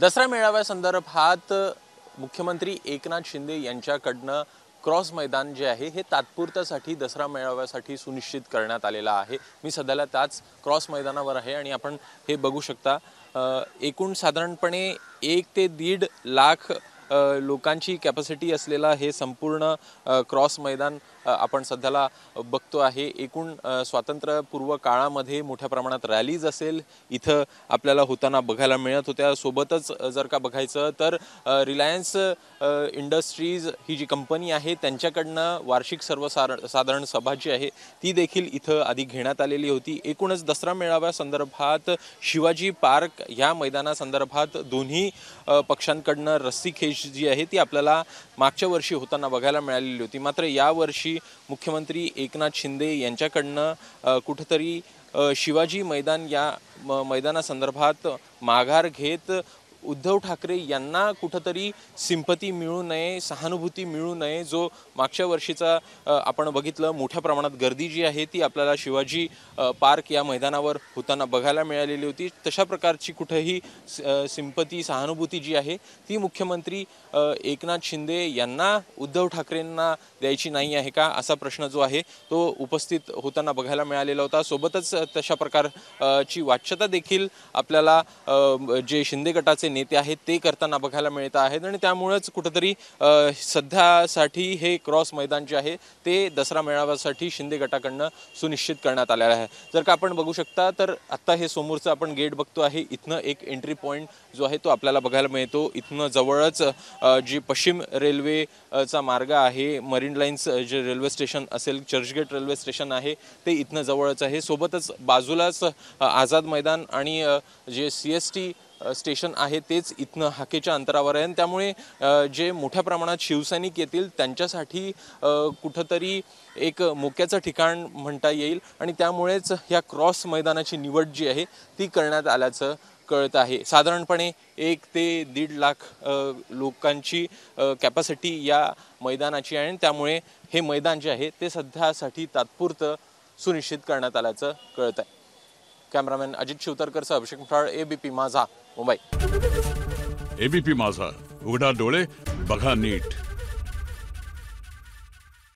दसरा मेळाव्यासंदर्भात मुख्यमंत्री एकनाथ शिंदे यांच्याकडनं क्रॉस मैदान जे आहे हे तात्पुरत्यासाठी दसरा मेळाव्यासाठी सुनिश्चित करण्यात आलेला आहे मी सध्याला त्याच क्रॉस मैदानावर आहे आणि आपण हे बघू शकता एकूण साधारणपणे एक ते दीड लाख लोकांची कॅपॅसिटी असलेला हे संपूर्ण क्रॉस मैदान आपण सध्याला बघतो आहे एकूण स्वातंत्र्यपूर्व काळामध्ये मोठ्या प्रमाणात रॅलीज असेल इथं आपल्याला होताना बघायला मिळत होत्या सोबतच जर का बघायचं तर रिलायन्स इंडस्ट्रीज ही जी कंपनी आहे त्यांच्याकडनं वार्षिक सर्वसार साधारण सभा जी आहे ती देखील इथं आधी घेण्यात आलेली होती एकूणच दसरा मेळाव्यासंदर्भात शिवाजी पार्क ह्या मैदानासंदर्भात दोन्ही पक्षांकडनं खेच जी आहे ती आपल्याला मागच्या वर्षी होताना बघायला मिळालेली होती मात्र यावर्षी मुख्यमंत्री एकनाथ शिंदे यांच्याकडनं कुठंतरी शिवाजी मैदान या मैदानासंदर्भात माघार घेत उद्धव ठाकरे यांना कुठंतरी सिंपती मिळू नये सहानुभूती मिळू नये जो मागच्या वर्षीचा आपण बघितलं मोठ्या प्रमाणात गर्दी जी आहे ती आपल्याला शिवाजी पार्क या मैदानावर होताना बघायला मिळालेली होती तशा प्रकारची कुठंही सिंपती सहानुभूती जी आहे ती मुख्यमंत्री एकनाथ शिंदे यांना उद्धव ठाकरेंना द्यायची नाही आहे का असा प्रश्न जो आहे तो उपस्थित होताना बघायला मिळालेला होता सोबतच तशा प्रकारची वाच्यता देखील आपल्याला जे शिंदे गटाचे नेते आहेत ते करताना बघायला मिळत आहेत आणि त्यामुळेच कुठंतरी सध्यासाठी हे क्रॉस मैदान जे आहे ते दसरा मेळाव्यासाठी शिंदे गटाकडनं सुनिश्चित करण्यात आलेलं आहे जर का आपण बघू शकता तर आत्ता हे समोरचं आपण गेट बघतो आहे इथनं एक एंट्री पॉईंट जो आहे तो आपल्याला बघायला मिळतो इथनं जवळच जी पश्चिम रेल्वेचा मार्ग आहे मरीन लाईन्स जे रेल्वे स्टेशन असेल चर्चगेट रेल्वे स्टेशन आहे ते इथनं जवळच आहे सोबतच बाजूलाच आझाद मैदान आणि जे सी एस टी स्टेशन आहे तेच इथनं हाकेच्या अंतरावर आहे आणि त्यामुळे जे मोठ्या प्रमाणात शिवसैनिक येतील त्यांच्यासाठी कुठंतरी एक मोक्याचं ठिकाण म्हणता येईल आणि त्यामुळेच ह्या क्रॉस मैदानाची निवड जी आहे ती करण्यात आल्याचं कळत आहे साधारणपणे एक ते दीड लाख लोकांची कॅपॅसिटी या मैदानाची आहे आणि त्यामुळे हे मैदान जे आहे ते सध्यासाठी तात्पुरतं सुनिश्चित करण्यात आल्याचं कळत आहे कॅमेरामॅन अजित शिवतरकर अभिषेक फळ एबीपी माझा मुंबई एबीपी माझा उघडा डोळे बघा नीट